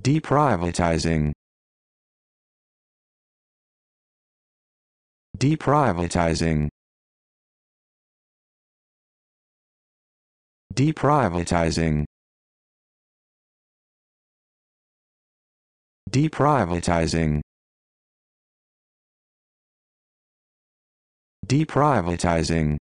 Deprivatizing. Deprivatizing. Deprivatizing. Deprivatizing. Deprivatizing.